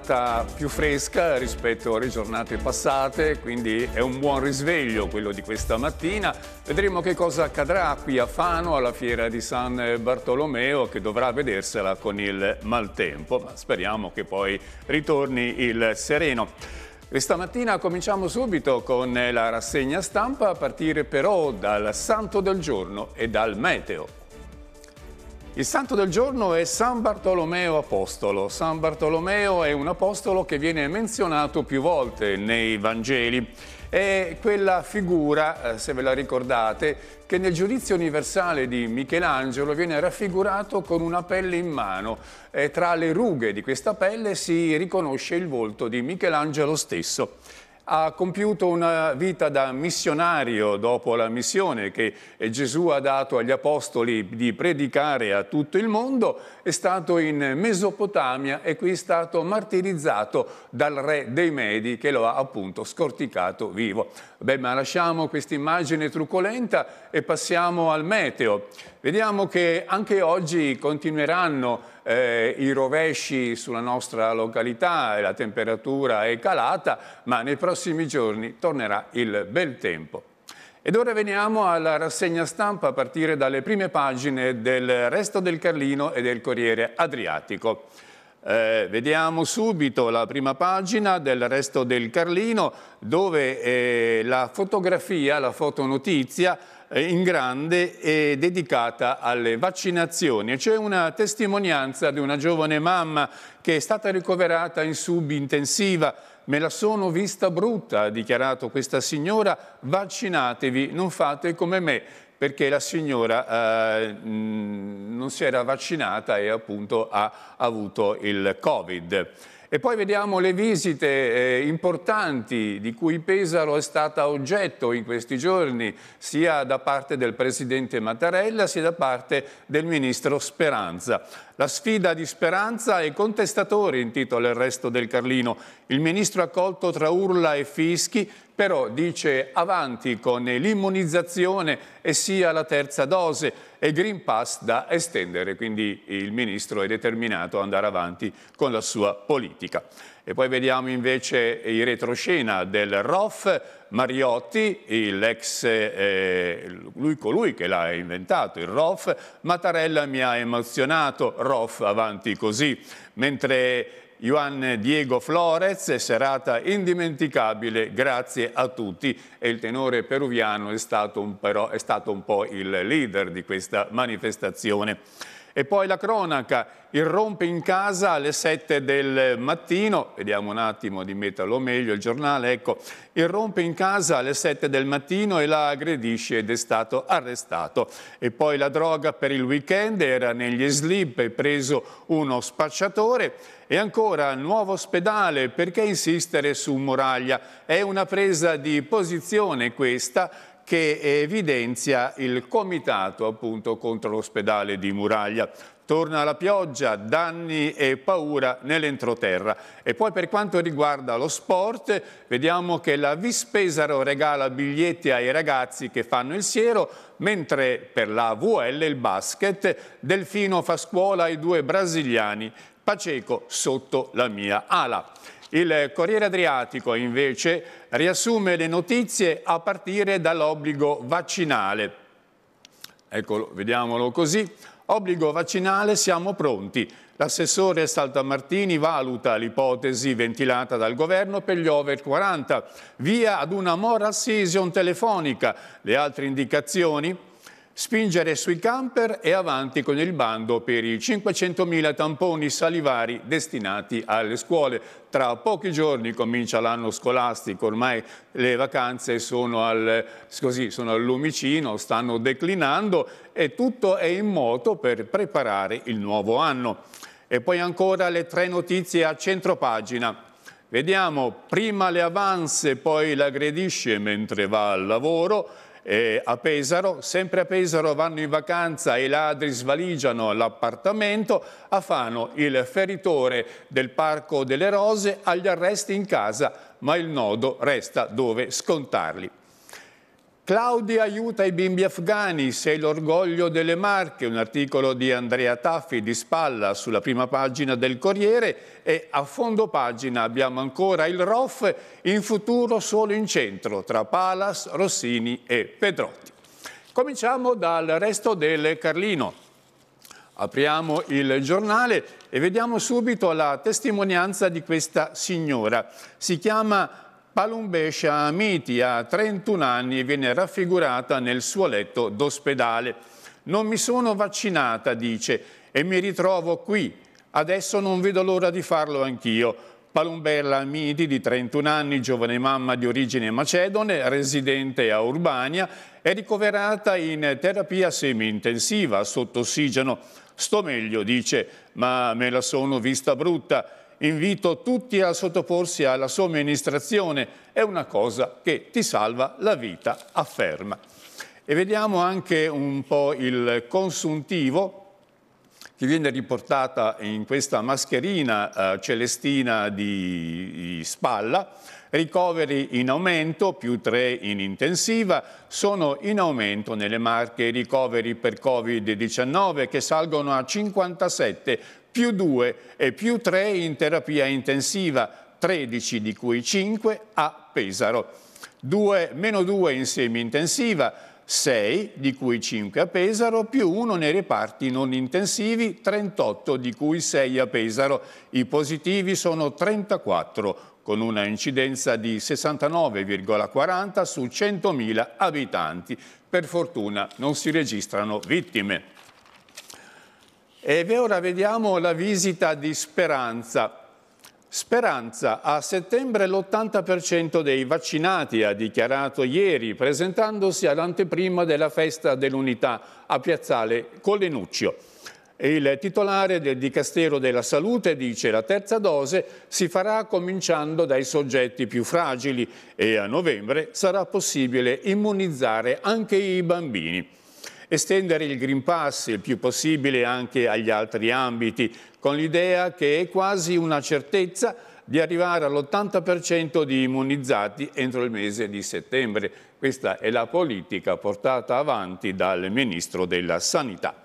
giornata più fresca rispetto alle giornate passate, quindi è un buon risveglio quello di questa mattina. Vedremo che cosa accadrà qui a Fano alla fiera di San Bartolomeo che dovrà vedersela con il maltempo, ma speriamo che poi ritorni il sereno. Questa mattina cominciamo subito con la rassegna stampa a partire però dal santo del giorno e dal meteo. Il santo del giorno è San Bartolomeo Apostolo. San Bartolomeo è un apostolo che viene menzionato più volte nei Vangeli. È quella figura, eh, se ve la ricordate, che nel giudizio universale di Michelangelo viene raffigurato con una pelle in mano. E tra le rughe di questa pelle si riconosce il volto di Michelangelo stesso ha compiuto una vita da missionario dopo la missione che Gesù ha dato agli apostoli di predicare a tutto il mondo, è stato in Mesopotamia e qui è stato martirizzato dal re dei Medi che lo ha appunto scorticato vivo. Beh, ma lasciamo questa immagine truccolenta e passiamo al meteo. Vediamo che anche oggi continueranno eh, i rovesci sulla nostra località, e la temperatura è calata, ma nei prossimi giorni tornerà il bel tempo. Ed ora veniamo alla rassegna stampa a partire dalle prime pagine del Resto del Carlino e del Corriere Adriatico. Eh, vediamo subito la prima pagina del resto del Carlino dove eh, la fotografia, la fotonotizia eh, in grande e dedicata alle vaccinazioni. C'è una testimonianza di una giovane mamma che è stata ricoverata in subintensiva. Me la sono vista brutta, ha dichiarato questa signora, vaccinatevi, non fate come me perché la signora eh, non si era vaccinata e appunto ha avuto il Covid. E poi vediamo le visite eh, importanti di cui Pesaro è stata oggetto in questi giorni, sia da parte del Presidente Mattarella sia da parte del Ministro Speranza. La sfida di Speranza e contestatori intitola il resto del Carlino. Il Ministro ha accolto tra urla e fischi però dice avanti con l'immunizzazione e sia la terza dose e Green Pass da estendere, quindi il Ministro è determinato ad andare avanti con la sua politica. E poi vediamo invece il retroscena del ROF, Mariotti, l'ex, eh, lui colui che l'ha inventato, il ROF, Mattarella mi ha emozionato, ROF avanti così, mentre Juan Diego Flores, serata indimenticabile, grazie a tutti. E il tenore peruviano è stato un, però, è stato un po' il leader di questa manifestazione. E poi la cronaca irrompe in casa alle 7 del mattino, vediamo un attimo di metterlo meglio il giornale, ecco, irrompe in casa alle 7 del mattino e la aggredisce ed è stato arrestato. E poi la droga per il weekend era negli slip, e preso uno spacciatore e ancora nuovo ospedale, perché insistere su Muraglia? È una presa di posizione questa che evidenzia il comitato appunto contro l'ospedale di Muraglia. Torna la pioggia, danni e paura nell'entroterra. E poi per quanto riguarda lo sport, vediamo che la Vispesaro regala biglietti ai ragazzi che fanno il siero, mentre per la VL il basket, Delfino fa scuola ai due brasiliani, Paceco sotto la mia ala. Il Corriere Adriatico invece riassume le notizie a partire dall'obbligo vaccinale. Eccolo, vediamolo così. Obbligo vaccinale, siamo pronti. L'assessore Saltamartini valuta l'ipotesi ventilata dal governo per gli over 40. Via ad una moral decision telefonica. Le altre indicazioni? spingere sui camper e avanti con il bando per i 500.000 tamponi salivari destinati alle scuole. Tra pochi giorni comincia l'anno scolastico, ormai le vacanze sono, al, così, sono al lumicino, stanno declinando e tutto è in moto per preparare il nuovo anno. E poi ancora le tre notizie a centropagina. Vediamo, prima le avanze, poi l'aggredisce mentre va al lavoro, eh, a Pesaro, sempre a Pesaro vanno in vacanza e i ladri svaligiano l'appartamento, a Fano il feritore del Parco delle Rose agli arresti in casa, ma il nodo resta dove scontarli. Claudia aiuta i bimbi afghani, sei l'orgoglio delle Marche, un articolo di Andrea Taffi di Spalla sulla prima pagina del Corriere e a fondo pagina abbiamo ancora il ROF, in futuro solo in centro, tra Palas, Rossini e Pedrotti. Cominciamo dal resto del Carlino. Apriamo il giornale e vediamo subito la testimonianza di questa signora. Si chiama Palumbescia Amiti ha 31 anni e viene raffigurata nel suo letto d'ospedale. Non mi sono vaccinata, dice, e mi ritrovo qui. Adesso non vedo l'ora di farlo anch'io. Palumbella Amiti, di 31 anni, giovane mamma di origine macedone, residente a Urbania, è ricoverata in terapia semi-intensiva sotto ossigeno. Sto meglio, dice, ma me la sono vista brutta Invito tutti a sottoporsi alla somministrazione, è una cosa che ti salva la vita, afferma. E vediamo anche un po' il consuntivo che viene riportata in questa mascherina eh, celestina di, di spalla, ricoveri in aumento, più 3 in intensiva, sono in aumento nelle marche ricoveri per Covid-19 che salgono a 57 più 2 e più 3 in terapia intensiva, 13 di cui 5 a Pesaro. 2, meno 2 in semi-intensiva, 6 di cui 5 a Pesaro, più 1 nei reparti non intensivi, 38 di cui 6 a Pesaro. I positivi sono 34, con una incidenza di 69,40 su 100.000 abitanti. Per fortuna non si registrano vittime. E ora vediamo la visita di Speranza. Speranza a settembre l'80% dei vaccinati, ha dichiarato ieri, presentandosi all'anteprima della festa dell'unità a Piazzale Collenuccio. Il titolare del Dicastero della Salute dice la terza dose si farà cominciando dai soggetti più fragili e a novembre sarà possibile immunizzare anche i bambini estendere il Green Pass il più possibile anche agli altri ambiti, con l'idea che è quasi una certezza di arrivare all'80% di immunizzati entro il mese di settembre. Questa è la politica portata avanti dal Ministro della Sanità.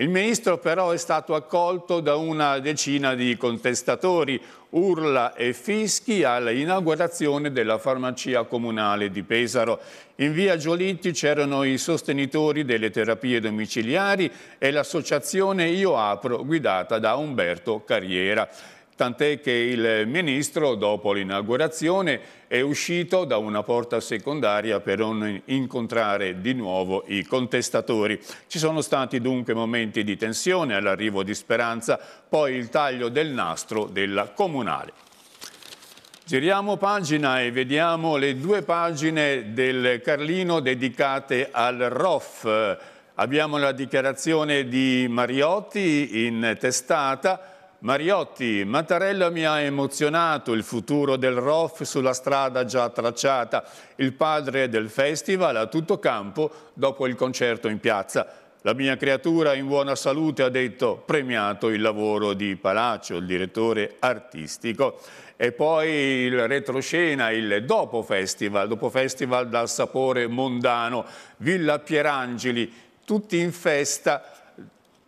Il ministro però è stato accolto da una decina di contestatori, urla e fischi all'inaugurazione della farmacia comunale di Pesaro. In via Giolitti c'erano i sostenitori delle terapie domiciliari e l'associazione Io Apro guidata da Umberto Carriera tant'è che il ministro dopo l'inaugurazione è uscito da una porta secondaria per non incontrare di nuovo i contestatori. Ci sono stati dunque momenti di tensione all'arrivo di Speranza, poi il taglio del nastro della comunale. Giriamo pagina e vediamo le due pagine del Carlino dedicate al ROF. Abbiamo la dichiarazione di Mariotti in testata Mariotti, Mattarella mi ha emozionato il futuro del ROF sulla strada già tracciata. Il padre del festival a tutto campo dopo il concerto in piazza. La mia creatura in buona salute ha detto premiato il lavoro di Palaccio, il direttore artistico. E poi il retroscena, il dopo festival, dopo festival dal sapore mondano, Villa Pierangeli, tutti in festa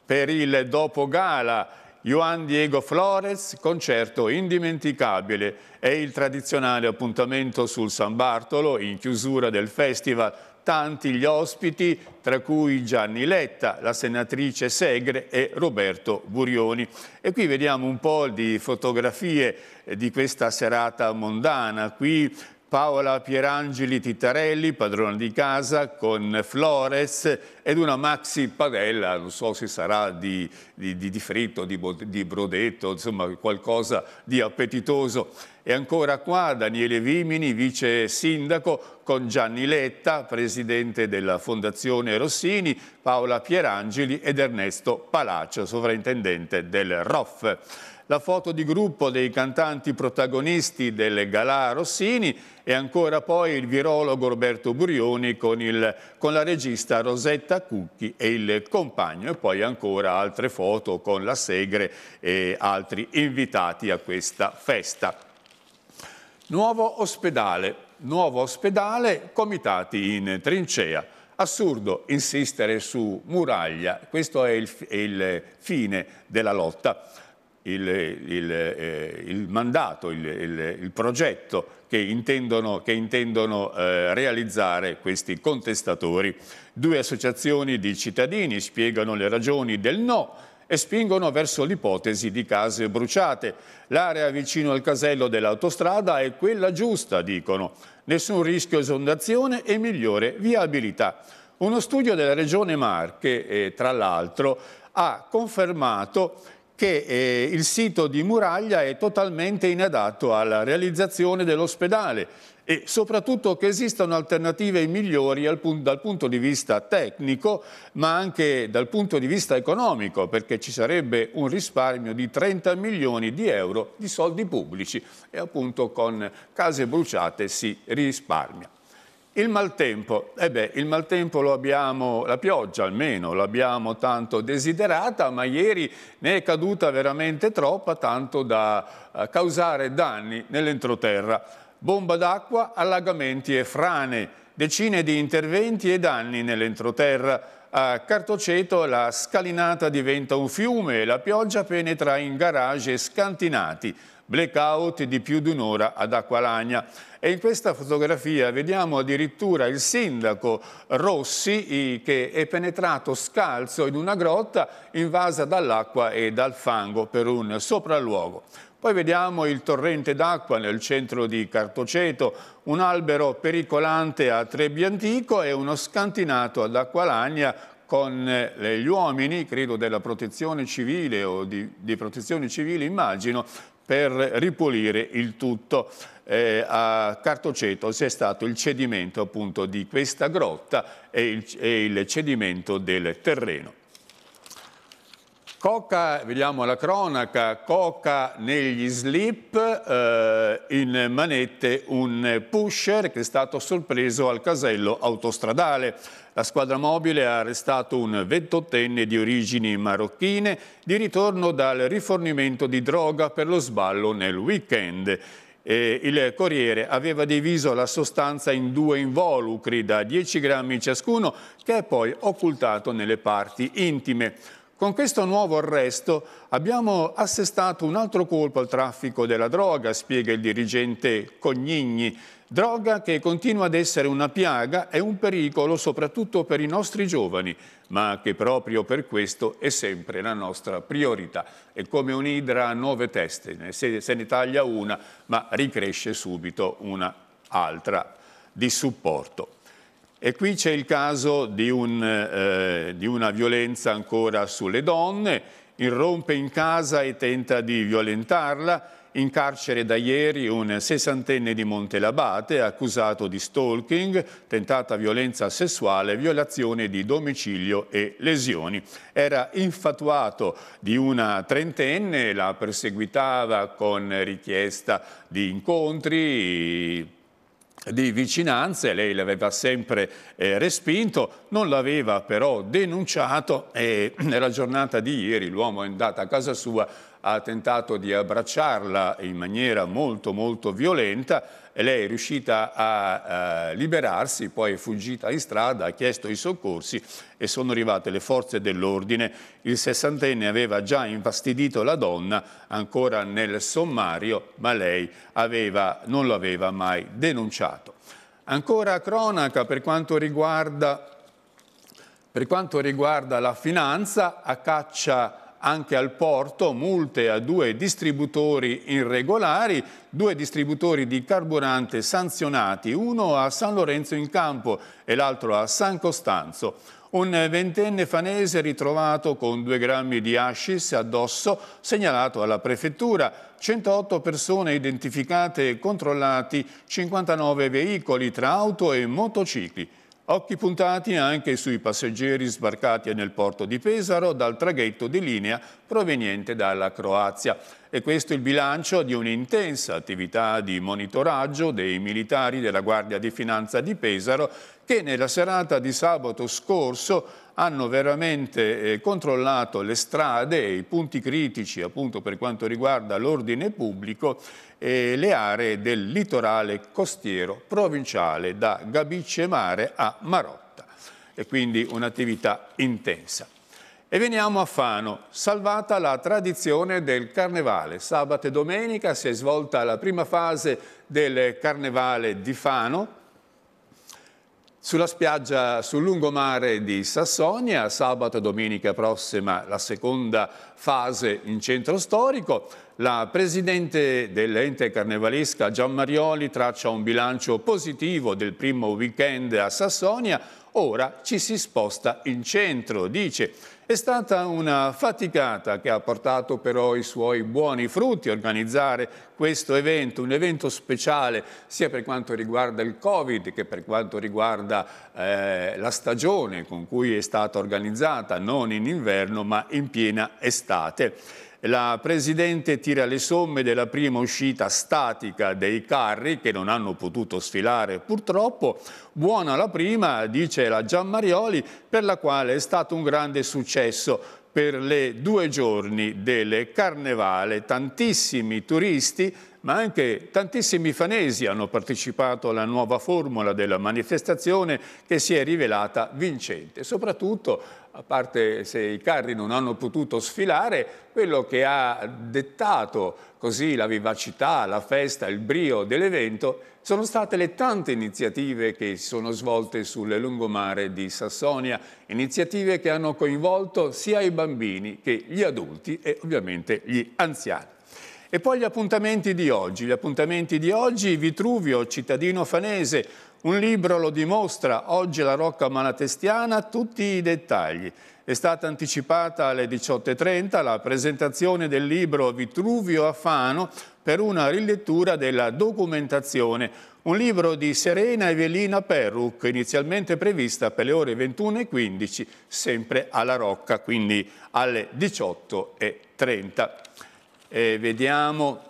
per il dopo gala Juan Diego Flores, concerto indimenticabile È il tradizionale appuntamento sul San Bartolo in chiusura del festival. Tanti gli ospiti, tra cui Gianni Letta, la senatrice Segre e Roberto Burioni. E qui vediamo un po' di fotografie eh, di questa serata mondana. Qui Paola Pierangeli Titarelli, padrona di casa, con Flores ed una maxi padella, non so se sarà di, di, di fritto, di, di brodetto, insomma qualcosa di appetitoso. E ancora qua Daniele Vimini, vice sindaco, con Gianni Letta, presidente della Fondazione Rossini, Paola Pierangeli ed Ernesto Palaccio, sovrintendente del ROF la foto di gruppo dei cantanti protagonisti del Galà Rossini e ancora poi il virologo Roberto Burioni con, il, con la regista Rosetta Cucchi e il compagno e poi ancora altre foto con la Segre e altri invitati a questa festa. Nuovo ospedale, nuovo ospedale, comitati in trincea. Assurdo insistere su muraglia, questo è il, è il fine della lotta il, il, eh, il mandato, il, il, progetto che intendono, che intendono eh, realizzare questi contestatori. Due associazioni di cittadini spiegano le ragioni del no e spingono verso l'ipotesi di case bruciate. L'area vicino al casello dell'autostrada è quella giusta, dicono. Nessun rischio esondazione e migliore viabilità. Uno studio della Regione Marche, eh, tra l'altro, ha confermato che eh, il sito di Muraglia è totalmente inadatto alla realizzazione dell'ospedale e soprattutto che esistano alternative migliori dal punto di vista tecnico ma anche dal punto di vista economico perché ci sarebbe un risparmio di 30 milioni di euro di soldi pubblici e appunto con case bruciate si risparmia. Il maltempo, eh beh, il maltempo lo abbiamo, la pioggia almeno, l'abbiamo tanto desiderata, ma ieri ne è caduta veramente troppa, tanto da eh, causare danni nell'entroterra. Bomba d'acqua, allagamenti e frane, decine di interventi e danni nell'entroterra. A Cartoceto la scalinata diventa un fiume e la pioggia penetra in garage scantinati. Blackout di più di un'ora ad Acqualagna. E in questa fotografia vediamo addirittura il sindaco Rossi che è penetrato scalzo in una grotta invasa dall'acqua e dal fango per un sopralluogo. Poi vediamo il torrente d'acqua nel centro di Cartoceto, un albero pericolante a Trebbi Antico e uno scantinato ad Acqualagna con eh, gli uomini, credo della protezione civile o di, di protezione civile immagino, per ripulire il tutto. Eh, a Cartoceto c'è stato il cedimento appunto di questa grotta e il, e il cedimento del terreno. Coca, vediamo la cronaca, coca negli slip, eh, in manette un pusher che è stato sorpreso al casello autostradale. La squadra mobile ha arrestato un 28enne di origini marocchine di ritorno dal rifornimento di droga per lo sballo nel weekend. E il Corriere aveva diviso la sostanza in due involucri da 10 grammi ciascuno che è poi occultato nelle parti intime. Con questo nuovo arresto abbiamo assestato un altro colpo al traffico della droga, spiega il dirigente Cognigni, droga che continua ad essere una piaga e un pericolo soprattutto per i nostri giovani, ma che proprio per questo è sempre la nostra priorità. È come un'idra a nove teste, se ne taglia una, ma ricresce subito una altra di supporto. E qui c'è il caso di, un, eh, di, una violenza ancora sulle donne, irrompe in casa e tenta di violentarla, in carcere da ieri un sessantenne di Montelabate accusato di stalking, tentata violenza sessuale, violazione di domicilio e lesioni. Era infatuato di una trentenne, la perseguitava con richiesta di incontri, di vicinanze, lei l'aveva sempre eh, respinto, non l'aveva però denunciato e nella giornata di ieri l'uomo è andato a casa sua ha tentato di abbracciarla in maniera molto molto violenta e lei è riuscita a, a eh, liberarsi, poi è fuggita in strada, ha chiesto i soccorsi e sono arrivate le forze dell'ordine. Il sessantenne aveva già infastidito la donna ancora nel sommario, ma lei aveva, non lo aveva mai denunciato. Ancora cronaca per quanto riguarda, per quanto riguarda la finanza, a caccia anche al porto multe a due distributori irregolari, due distributori di carburante sanzionati, uno a San Lorenzo in Campo e l'altro a San Costanzo. Un ventenne fanese ritrovato con due grammi di hashish addosso, segnalato alla prefettura. 108 persone identificate e controllati, 59 veicoli tra auto e motocicli. Occhi puntati anche sui passeggeri sbarcati nel porto di Pesaro dal traghetto di linea proveniente dalla Croazia. E questo è il bilancio di un'intensa attività di monitoraggio dei militari della Guardia di Finanza di Pesaro che nella serata di sabato scorso hanno veramente eh, controllato le strade e i punti critici appunto per quanto riguarda l'ordine pubblico e le aree del litorale costiero provinciale da Gabicce Mare a Marotta e quindi un'attività intensa. E veniamo a Fano, salvata la tradizione del carnevale. Sabato e domenica si è svolta la prima fase del carnevale di Fano, sulla spiaggia sul lungomare di Sassonia, sabato e domenica prossima la seconda fase in centro storico, la presidente dell'ente carnevalesca Gian Marioli traccia un bilancio positivo del primo weekend a Sassonia, ora ci si sposta in centro, dice è stata una faticata che ha portato però i suoi buoni frutti organizzare questo evento, un evento speciale sia per quanto riguarda il Covid che per quanto riguarda eh, la stagione con cui è stata organizzata, non in inverno ma in piena estate. La Presidente tira le somme della prima uscita statica dei carri che non hanno potuto sfilare purtroppo. Buona la prima, dice la Giammarioli, per la quale è stato un grande successo per le due giorni del carnevale. Tantissimi turisti, ma anche tantissimi fanesi hanno partecipato alla nuova formula della manifestazione che si è rivelata vincente. Soprattutto a parte se i carri non hanno potuto sfilare, quello che ha dettato così la vivacità, la festa, il brio dell'evento sono state le tante iniziative che si sono svolte sulle lungomare di Sassonia, iniziative che hanno coinvolto sia i bambini che gli adulti e ovviamente gli anziani. E poi gli appuntamenti di oggi, gli appuntamenti di oggi Vitruvio, cittadino fanese, un libro lo dimostra, oggi la Rocca Malatestiana, tutti i dettagli. È stata anticipata alle 18.30 la presentazione del libro Vitruvio a Fano per una rilettura della documentazione, un libro di Serena Evelina Perruc, inizialmente prevista per le ore 21.15, sempre alla Rocca, quindi alle 18.30. E vediamo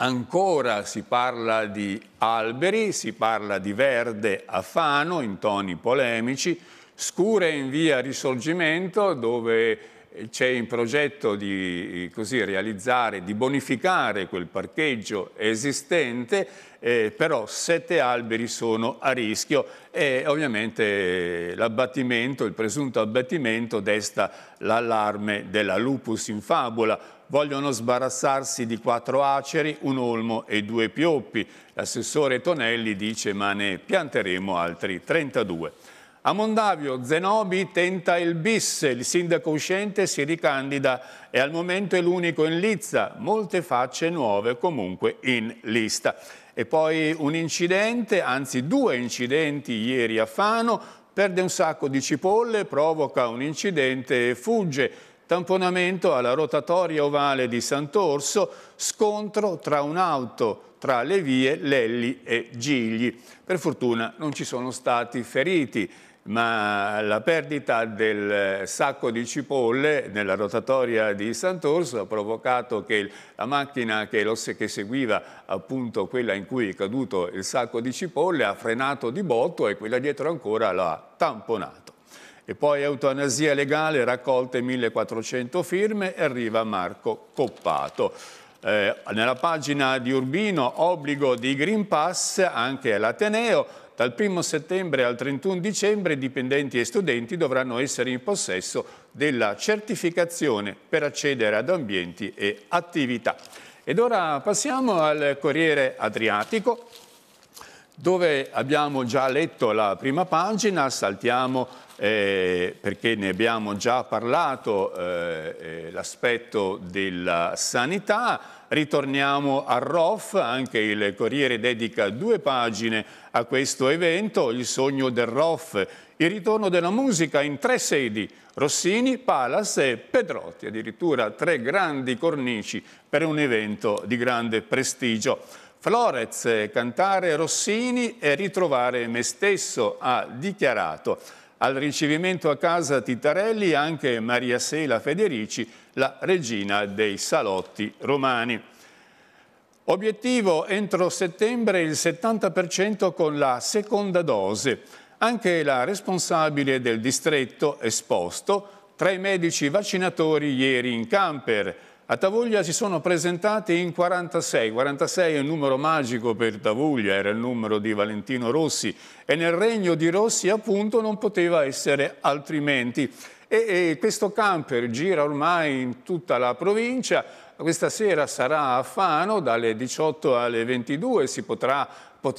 Ancora si parla di alberi, si parla di verde a Fano in toni polemici, scure in via Risorgimento dove c'è in progetto di così, realizzare, di bonificare quel parcheggio esistente, eh, però sette alberi sono a rischio e ovviamente l'abbattimento, il presunto abbattimento desta l'allarme della lupus in fabula. Vogliono sbarazzarsi di quattro aceri, un olmo e due pioppi. L'assessore Tonelli dice ma ne pianteremo altri 32. A Mondavio Zenobi tenta il bis, il sindaco uscente si ricandida e al momento è l'unico in lizza, molte facce nuove comunque in lista. E poi un incidente, anzi due incidenti ieri a Fano, perde un sacco di cipolle, provoca un incidente e fugge. Tamponamento alla rotatoria ovale di Sant'Orso, scontro tra un'auto tra le vie Lelli e Gigli. Per fortuna non ci sono stati feriti ma la perdita del sacco di cipolle nella rotatoria di Sant'Orso ha provocato che la macchina che, lo, che seguiva appunto quella in cui è caduto il sacco di cipolle ha frenato di botto e quella dietro ancora l'ha tamponato. E poi eutanasia legale, raccolte 1400 firme e arriva Marco Coppato. Eh, nella pagina di Urbino obbligo di Green Pass anche all'Ateneo dal 1 settembre al 31 dicembre dipendenti e studenti dovranno essere in possesso della certificazione per accedere ad ambienti e attività. Ed ora passiamo al Corriere Adriatico dove abbiamo già letto la prima pagina, saltiamo eh, perché ne abbiamo già parlato eh, eh l'aspetto della sanità, Ritorniamo a Roth, anche il Corriere dedica due pagine a questo evento, il sogno del Roth, il ritorno della musica in tre sedi, Rossini, Palas e Pedrotti, addirittura tre grandi cornici per un evento di grande prestigio. Florez, cantare Rossini e ritrovare me stesso, ha dichiarato. Al ricevimento a casa Titarelli anche Maria Sela Federici, la regina dei salotti romani. Obiettivo entro settembre il 70% con la seconda dose. Anche la responsabile del distretto esposto, tra i medici vaccinatori ieri in camper, a Tavuglia si sono presentati in 46, 46 è il numero magico per Tavuglia, era il numero di Valentino Rossi e nel regno di Rossi appunto non poteva essere altrimenti. E, e questo camper gira ormai in tutta la provincia, questa sera sarà a Fano dalle 18 alle 22, si potrà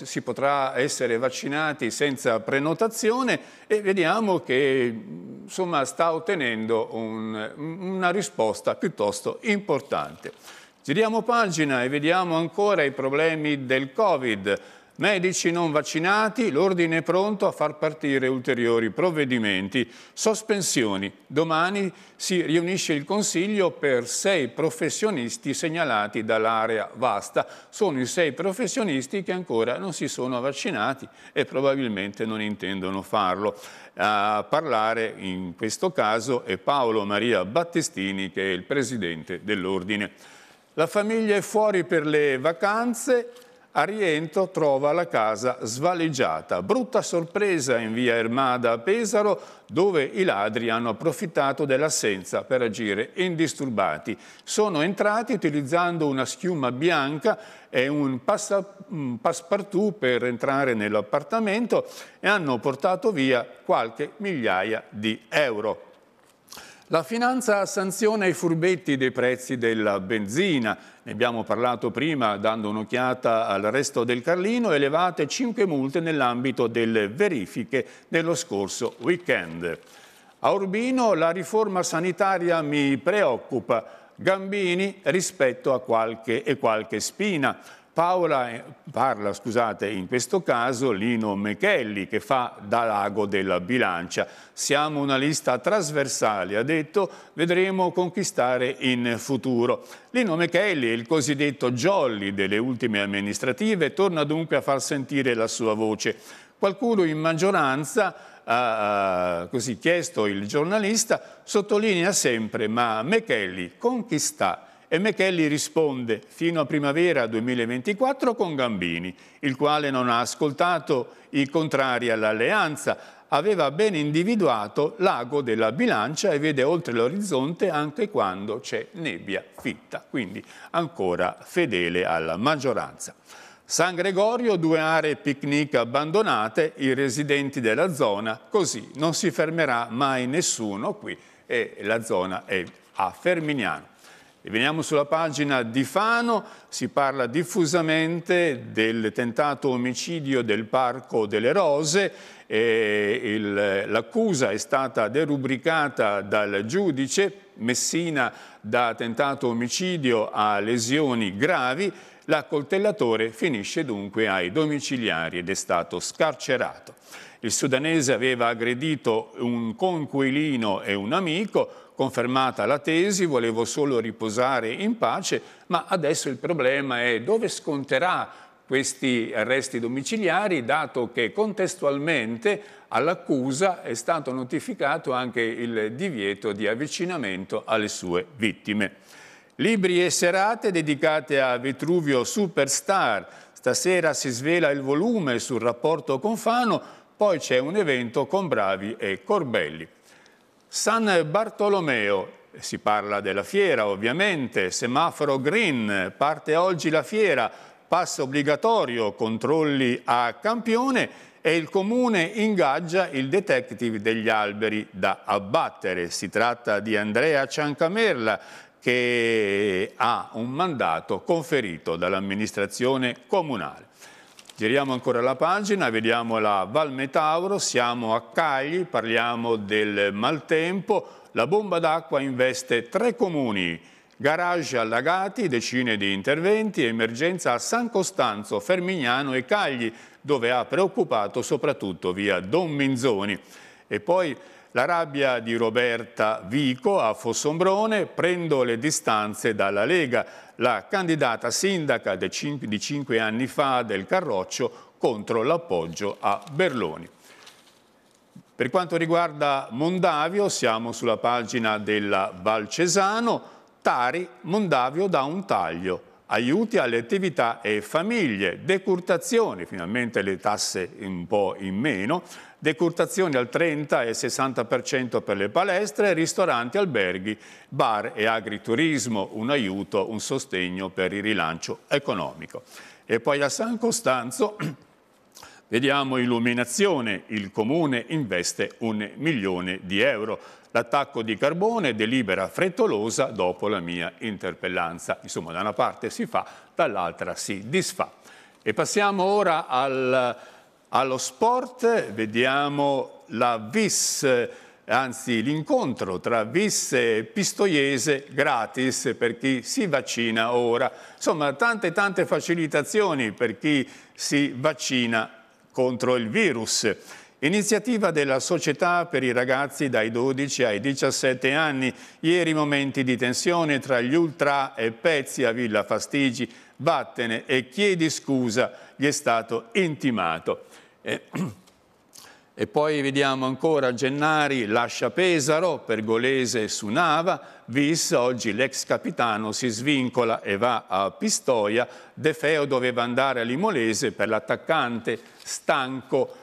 si potrà essere vaccinati senza prenotazione e vediamo che insomma, sta ottenendo un, una risposta piuttosto importante. Giriamo pagina e vediamo ancora i problemi del Covid. Medici non vaccinati, l'ordine è pronto a far partire ulteriori provvedimenti. Sospensioni. Domani si riunisce il Consiglio per sei professionisti segnalati dall'area vasta. Sono i sei professionisti che ancora non si sono vaccinati e probabilmente non intendono farlo. A parlare in questo caso è Paolo Maria Battistini che è il presidente dell'ordine. La famiglia è fuori per le vacanze, a rientro trova la casa svaligiata. Brutta sorpresa in via Ermada a Pesaro, dove i ladri hanno approfittato dell'assenza per agire indisturbati. Sono entrati utilizzando una schiuma bianca e un, un passepartout per entrare nell'appartamento e hanno portato via qualche migliaia di euro. La finanza sanziona i furbetti dei prezzi della benzina. Ne abbiamo parlato prima dando un'occhiata al resto del Carlino, elevate 5 multe nell'ambito delle verifiche dello scorso weekend. A Urbino la riforma sanitaria mi preoccupa. Gambini rispetto a qualche e qualche spina. Paola, eh, parla scusate, in questo caso Lino Mechelli che fa da lago della bilancia. Siamo una lista trasversale, ha detto, vedremo conquistare in futuro. Lino Mechelli, il cosiddetto jolly delle ultime amministrative, torna dunque a far sentire la sua voce. Qualcuno in maggioranza ha così chiesto il giornalista, sottolinea sempre ma Mechelli conquista e Mechelli risponde fino a primavera 2024 con Gambini, il quale non ha ascoltato i contrari all'alleanza, aveva ben individuato l'ago della bilancia e vede oltre l'orizzonte anche quando c'è nebbia fitta, quindi ancora fedele alla maggioranza. San Gregorio, due aree picnic abbandonate, i residenti della zona, così non si fermerà mai nessuno qui e la zona è a Ferminiano. E veniamo sulla pagina di Fano, si parla diffusamente del tentato omicidio del Parco delle Rose, l'accusa è stata derubricata dal giudice, Messina da tentato omicidio a lesioni gravi, l'accoltellatore finisce dunque ai domiciliari ed è stato scarcerato. Il sudanese aveva aggredito un conquilino e un amico, confermata la tesi, volevo solo riposare in pace, ma adesso il problema è dove sconterà questi arresti domiciliari, dato che contestualmente all'accusa è stato notificato anche il divieto di avvicinamento alle sue vittime. Libri e serate dedicate a Vitruvio Superstar. Stasera si svela il volume sul rapporto con Fano, poi c'è un evento con Bravi e Corbelli. San Bartolomeo, si parla della fiera ovviamente, semaforo green, parte oggi la fiera, passo obbligatorio, controlli a campione e il comune ingaggia il detective degli alberi da abbattere. Si tratta di Andrea Ciancamerla che ha un mandato conferito dall'amministrazione comunale. Giriamo ancora la pagina, vediamo la Val Metauro, siamo a Cagli, parliamo del maltempo. La bomba d'acqua investe tre comuni, garage allagati, decine di interventi, emergenza a San Costanzo, Fermignano e Cagli, dove ha preoccupato soprattutto via Don Minzoni. E poi la rabbia di Roberta Vico a Fossombrone, prendo le distanze dalla Lega la candidata sindaca di cinque anni fa del Carroccio contro l'appoggio a Berloni. Per quanto riguarda Mondavio, siamo sulla pagina della Valcesano, Tari, Mondavio dà un taglio, aiuti alle attività e famiglie, decurtazioni, finalmente le tasse un po' in meno, decurtazioni al 30 e 60% per le palestre, ristoranti, alberghi, bar e agriturismo, un aiuto, un sostegno per il rilancio economico. E poi a San Costanzo vediamo illuminazione, il comune investe un milione di euro, l'attacco di carbone, delibera frettolosa dopo la mia interpellanza. Insomma, da una parte si fa, dall'altra si disfa. E passiamo ora al allo sport vediamo la VIS, anzi l'incontro tra VIS e Pistoiese gratis per chi si vaccina ora. Insomma, tante tante facilitazioni per chi si vaccina contro il virus. Iniziativa della società per i ragazzi dai 12 ai 17 anni. Ieri momenti di tensione tra gli ultra e pezzi a Villa Fastigi. Vattene e chiedi scusa gli è stato intimato. E, e poi vediamo ancora Gennari lascia Pesaro Pergolese su Nava, Vis oggi l'ex capitano si svincola e va a Pistoia, De Feo doveva andare a Limolese per l'attaccante stanco,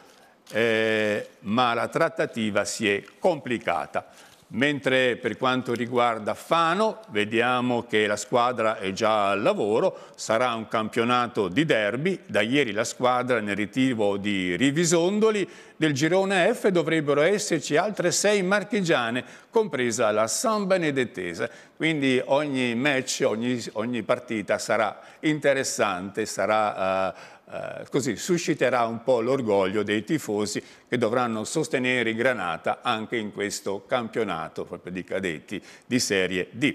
eh, ma la trattativa si è complicata. Mentre per quanto riguarda Fano, vediamo che la squadra è già al lavoro, sarà un campionato di derby, da ieri la squadra nel ritiro di Rivisondoli, del girone F dovrebbero esserci altre sei marchigiane, compresa la San Benedettese, quindi ogni match, ogni, ogni partita sarà interessante, sarà... Uh, eh, così susciterà un po' l'orgoglio dei tifosi che dovranno sostenere Granata anche in questo campionato proprio di cadetti di Serie D.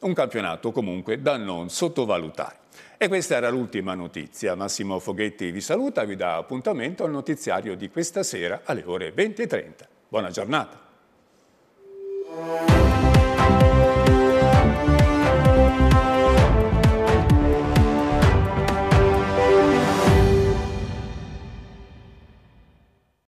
Un campionato comunque da non sottovalutare. E questa era l'ultima notizia. Massimo Foghetti vi saluta, vi dà appuntamento al notiziario di questa sera alle ore 20.30. Buona giornata.